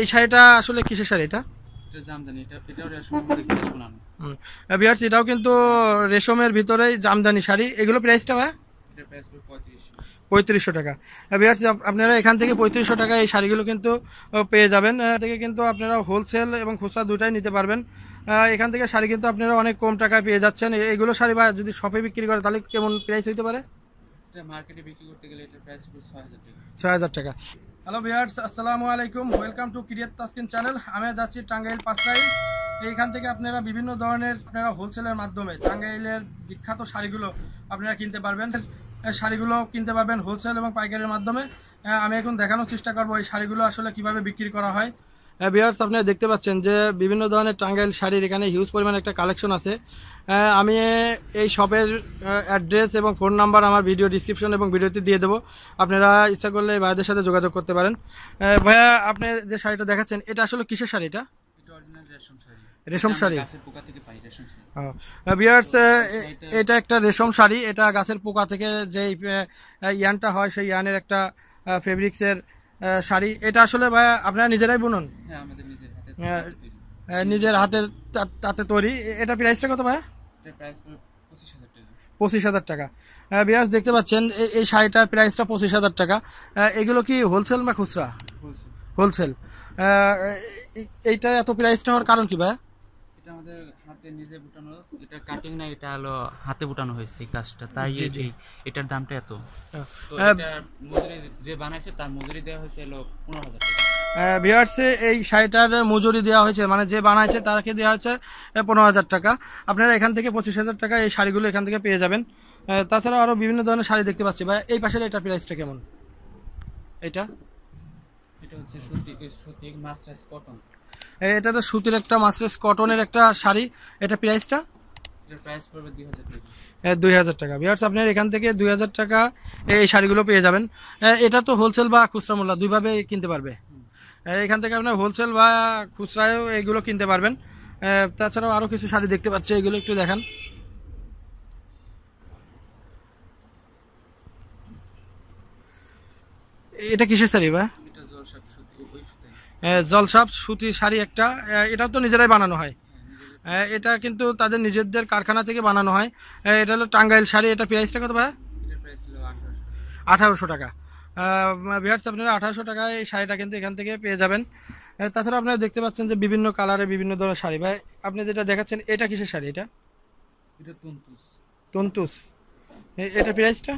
এই শাড়িটা আসলে কিসের শাড়ি এটা ভিয়ার্স এটাও কিন্তু রেশমের ভিতরেই জামদানি শাড়ি এগুলো প্রাইসটা পঁয়ত্রিশশো টাকা ভিয়ার্স আপনারা এখান থেকে পঁয়ত্রিশশো টাকা এই শাড়িগুলো কিন্তু পেয়ে যাবেন থেকে কিন্তু আপনারা হোলসেল এবং খুচরা দুটাই নিতে পারবেন এখান থেকে শাড়ি কিন্তু আপনারা অনেক কম টাকায় পেয়ে যাচ্ছেন এগুলো শাড়ি বা যদি শপে বিক্রি করে তাহলে কেমন প্রাইস হইতে পারে মার্কেটে ছয় হাজার টাকা হ্যালো বিয়ার্স আসসালামু আলাইকুম welcome to create Taskin channel আমি যাচ্ছি টাঙ্গাইল পাঁচটাইল এইখান থেকে আপনারা বিভিন্ন ধরনের আপনারা হোলসেলের মাধ্যমে টাঙ্গাইলের বিখ্যাত শাড়িগুলো আপনারা কিনতে পারবেন শাড়িগুলো কিনতে পারবেন হোলসেল এবং পাইকারির মাধ্যমে আমি এখন দেখানোর চেষ্টা করবো এই শাড়িগুলো আসলে কিভাবে বিক্রি করা হয় হ্যাঁ বিহার্স আপনারা দেখতে পাচ্ছেন যে বিভিন্ন ধরনের টাঙ্গাইল শাড়ির এখানে হিউজ পরিমাণে একটা কালেকশন আছে আমি এই শপের অ্যাড্রেস এবং ফোন নাম্বার আমার ভিডিও ডিসক্রিপশন এবং ভিডিওতে দিয়ে দেবো আপনারা ইচ্ছা করলে ভাইদের সাথে যোগাযোগ করতে পারেন ভাইয়া আপনি যে শাড়িটা দেখাচ্ছেন এটা আসলে কিসের শাড়িটা রেশম শাড়ি বিয়ার্স এটা একটা রেশম শাড়ি এটা গাছের পোকা থেকে যে ইয়ানটা হয় সেই ইয়ানের একটা ফেব্রিক্সের শাড়ি এটা আসলে ভাই আপনারা নিজেরাই বুনুন হ্যাঁ, নিজের হাতে তাতে তৈরি এটা প্রাইসটা কত ভাই পঁচিশ হাজার টাকা বিয়াস দেখতে পাচ্ছেন এই শাড়িটার প্রাইসটা পঁচিশ হাজার টাকা এগুলো কি হোলসেল বা খুচরা হোলসেল এইটার এত প্রাইসটা হওয়ার কারণ কি ভাই এটা আমাদের নিজে বুটানো এটা কাটিং না এটা হলো হাতে বুটানো হয়েছে কাজটা তাই এই এটার দামটা এত তো এটা মজুরি যে বানাইছে তার মজুরি দেওয়া হয়েছে হলো টাকা ভিওয়ার্সে এই শাড়িটার মজুরি দেওয়া হয়েছে মানে যে বানাইছে তাকে দেওয়া হয়েছে পনেরো হাজার টাকা আপনারা এখান থেকে পঁচিশ হাজার টাকা এই শাড়িগুলো এখান থেকে পেয়ে যাবেন তাছাড়া আরও বিভিন্ন ধরনের শাড়ি দেখতে পাচ্ছি বা এই পাশের এটা প্রাইসটা কেমন এটা এটা হচ্ছে সুতি সুতি কটন এটা তো সুতির একটা মাসেস কটনের একটা শাড়ি এটা প্রাইসটা দুই হাজার টাকা এখান থেকে দুই হাজার টাকা এই শাড়িগুলো পেয়ে যাবেন এটা তো হোলসেল বা দুইভাবে কিনতে পারবে এখান থেকে আপনার হোলসেল বা খুচরায়ও এগুলো কিনতে পারবেন তাছাড়াও আরো কিছু শাড়ি দেখতে পাচ্ছি এগুলো একটু দেখান এটা কিসের শাড়ি জলসাপ সুতি শাড়ি একটা এটাও তো নিজেরাই বানানো হয় এটা কিন্তু তাদের নিজেদের কারখানা থেকে বানানো হয় এটা হলো টাঙ্গাইল শাড়ি এটা প্রাইসটা কত ভাই আঠারোশো টাকা বিহার্স আপনারা আঠারোশো টাকায় এই শাড়িটা কিন্তু এখান থেকে পেয়ে যাবেন তাছাড়া আপনারা দেখতে পাচ্ছেন যে বিভিন্ন কালারে বিভিন্ন ধরনের শাড়ি ভাই আপনি যেটা দেখাচ্ছেন এটা কিসের শাড়ি এটা এটা তন্তুস তন্তুস এটা প্রাইসটা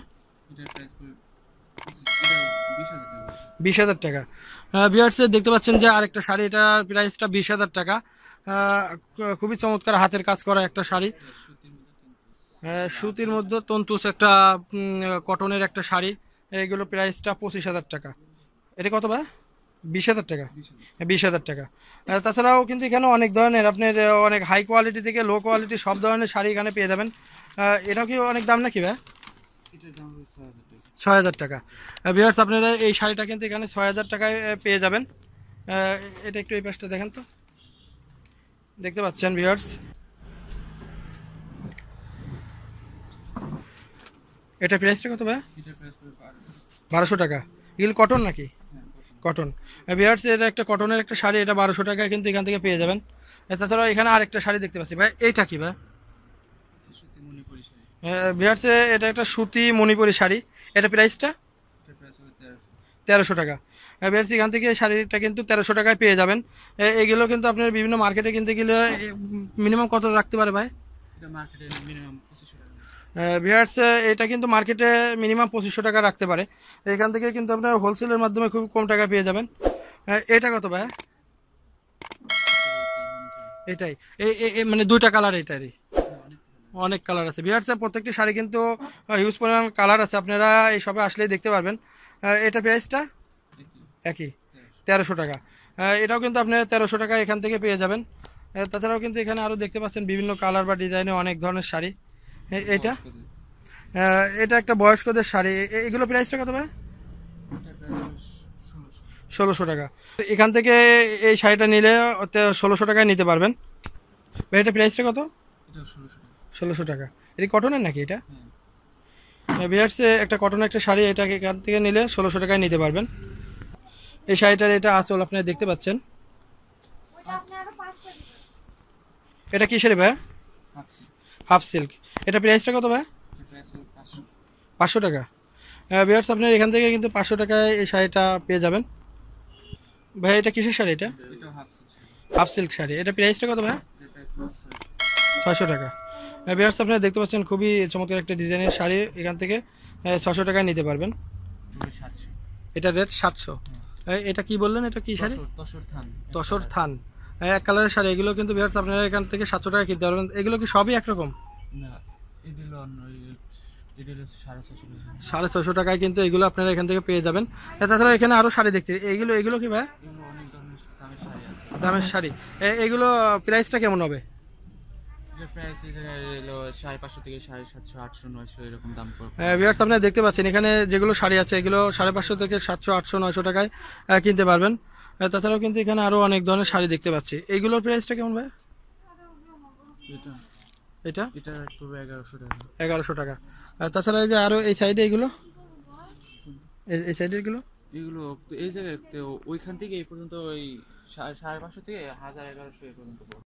বিশ হাজার টাকা বিয়ার্সে দেখতে পাচ্ছেন যে আরেকটা শাড়ি এটার প্রাইসটা বিশ হাজার টাকা খুবই চমৎকার হাতের কাজ করা একটা শাড়ি সুতির মধ্যে তন্তুস একটা কটনের একটা শাড়ি এগুলো প্রাইসটা পঁচিশ হাজার টাকা এটা কত ভাই বিশ হাজার টাকা হ্যাঁ, বিশ হাজার টাকা তাছাড়াও কিন্তু এখানে অনেক ধরনের আপনার অনেক হাই কোয়ালিটি থেকে লো কোয়ালিটি সব ধরনের শাড়ি এখানে পেয়ে যাবেন এটাও কি অনেক দাম নাকি ভাই ছয় হাজার টাকা বিহার্স আপনারা এই শাড়িটা কিন্তু এখানে ছয় হাজার টাকায় পেয়ে যাবেন এটা একটু এই পাশটা দেখেন তো দেখতে পাচ্ছেন বিহার্স এটা প্রাইসটা কত ভাই বারোশো টাকা রিল কটন নাকি কটন হ্যাঁ, বিহার্স এটা একটা কটনের একটা শাড়ি এটা বারোশো টাকা কিন্তু এখান থেকে পেয়ে যাবেন তাছাড়া এখানে আর একটা শাড়ি দেখতে পাচ্ছি ভাই এইটা কি ভাই বিহার্সে এটা একটা সুতি মণিপুরি শাড়ি এটা প্রাইসটা তেরোশো টাকা বেশ এখান থেকে শাড়িটা কিন্তু তেরোশো টাকায় পেয়ে যাবেন এগুলো কিন্তু আপনার বিভিন্ন মার্কেটে কিনতে গেলে মিনিমাম কত রাখতে পারে ভাই ভিয়ার্স এটা কিন্তু মার্কেটে মিনিমাম পঁচিশশো টাকা রাখতে পারে এখান থেকে কিন্তু আপনার হোলসেলের মাধ্যমে খুব কম টাকা পেয়ে যাবেন এটা কত ভাই এটাই মানে দুইটা কালার এটারই অনেক কালার আছে বিহার্সের প্রত্যেকটি শাড়ি কিন্তু হিউজ পরিমাণ কালার আছে আপনারা এই সবে আসলেই দেখতে পারবেন এটা প্রাইসটা একই তেরোশো টাকা এটাও কিন্তু আপনারা তেরোশো টাকা এখান থেকে পেয়ে যাবেন তাছাড়াও কিন্তু এখানে আরও দেখতে পাচ্ছেন বিভিন্ন কালার বা ডিজাইনে অনেক ধরনের শাড়ি এটা এটা একটা বয়স্কদের শাড়ি এগুলো প্রাইসটা কত ভাই ষোলোশো টাকা এখান থেকে এই শাড়িটা নিলে ষোলোশো টাকায় নিতে পারবেন এটা প্রাইসটা কত ষোলোশো ষোলোশো টাকা এটা কটনের নাকি এটা হ্যাঁ, বিহার্সে একটা কটনের একটা শাড়ি এটাকে এখান থেকে নিলে ষোলোশো টাকায় নিতে পারবেন এই শাড়িটার এটা আসল আপনারা দেখতে পাচ্ছেন এটা শাড়ি ভাই হাফ সিল্ক এটা প্রাইসটা কত ভাই পাঁচশো টাকা হ্যাঁ, বিহার্স আপনার এখান থেকে কিন্তু পাঁচশো টাকায় এই শাড়িটা পেয়ে যাবেন ভাই এটা কিসের শাড়ি এটা হাফ সিল্ক শাড়ি এটা প্রাইসটা কত ভাই ছয়শো টাকা বিহার্স হ্যাঁ, আপনারা দেখতে পাচ্ছেন খুবই চমৎকার একটা ডিজাইনের শাড়ি এখান থেকে হ্যাঁ, ছশো টাকায় নিতে পারবেন এটা রেট সাতশো হ্যাঁ, এটা কি বললেন এটা কি শাড়ি তসর থান এক কালারের শাড়ি এগুলো কিন্তু বিহার্স আপনারা এখান থেকে সাতশো টাকা কিনতে পারবেন এগুলো কি সবই একরকম না সাড়ে ছশো টাকায় কিন্তু এগুলো আপনারা এখান থেকে পেয়ে যাবেন তাছাড়া এখানে আরও শাড়ি দেখতে এগুলো এগুলো কি ভাই দামের শাড়ি এগুলো প্রাইসটা কেমন হবে প্রাইস সাড়ে পাঁচশো থেকে সাড়ে সাতশো আটশো নয়শো এরকম দাম পড়বে হ্যাঁ, আপনারা দেখতে পাচ্ছেন এখানে যেগুলো শাড়ি আছে এগুলো সাড়ে পাঁচশো থেকে সাতশো আটশো নয়শো টাকায় কিনতে পারবেন তাছাড়াও কিন্তু এখানে আরো অনেক ধরনের শাড়ি দেখতে পাচ্ছি এইগুলোর প্রাইসটা কেমন ভাই এটা এটা এগারোশো টাকা এগারোশো তাছাড়া এই যে আরো এই সাইডে এগুলো এই সাইডের গুলো এগুলো এই জায়গায় ওইখান থেকে এই পর্যন্ত ওই সাড়ে পাঁচশো থেকে হাজার এগারোশো এই পর্যন্ত